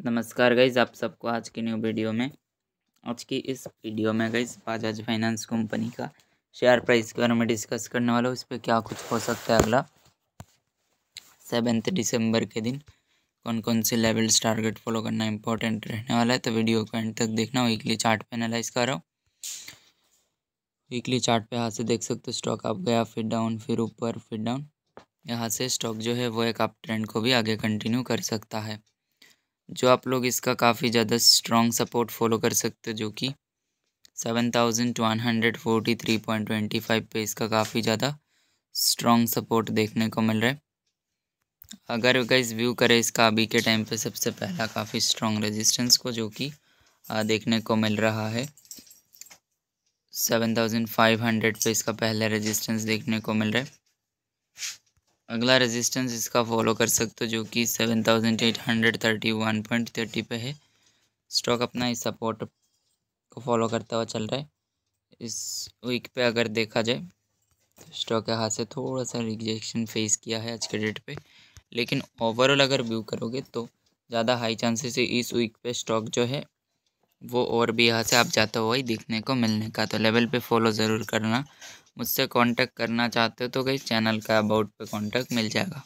नमस्कार गाइज आप सबको आज की न्यू वीडियो में आज की इस वीडियो में गाइज बजाज फाइनेंस कंपनी का शेयर प्राइस के बारे में डिस्कस करने वाला हूँ इस पर क्या कुछ हो सकता है अगला सेवेंथ दिसंबर के दिन कौन कौन से लेवल्स टारगेट फॉलो करना इंपॉर्टेंट रहने वाला है तो वीडियो को एंड तक देखना वीकली चार्ट पे एनालाइज कर रहा हूँ वीकली चार्ट पे यहाँ से देख सकते हो स्टॉक आप गया फिर डाउन फिर ऊपर फिर डाउन यहाँ से स्टॉक जो है वो एक आप ट्रेंड को भी आगे कंटिन्यू कर सकता है जो आप लोग इसका काफ़ी ज़्यादा स्ट्रॉन्ग सपोर्ट फॉलो कर सकते हो जो कि seven thousand one hundred forty three point twenty five पे इसका काफ़ी ज़्यादा स्ट्रॉन्ग सपोर्ट देखने को मिल रहा है अगर गाइज व्यू करें इसका अभी के टाइम पे सबसे पहला काफ़ी स्ट्रॉन्ग रेजिस्टेंस को जो कि देखने को मिल रहा है सेवन थाउजेंड फाइव हंड्रेड पे इसका पहला रेजिस्टेंस देखने को मिल रहा है अगला रेजिस्टेंस इसका फॉलो कर सकते हो जो कि seven thousand eight hundred thirty one point thirty पे है स्टॉक अपना इस सपोर्ट को फॉलो करता हुआ चल रहा है इस वीक पे अगर देखा जाए तो स्टॉक के हाथ से थोड़ा सा रिजेक्शन फेस किया है आज के डेट पे लेकिन ओवरऑल अगर व्यू करोगे तो ज़्यादा हाई चांसेस है इस वीक पे स्टॉक जो है वो और भी यहाँ से आप जाता हुआ ही देखने को मिलने का तो लेवल पे फॉलो ज़रूर करना मुझसे कांटेक्ट करना चाहते हो तो गई चैनल का अबाउट पे कांटेक्ट मिल जाएगा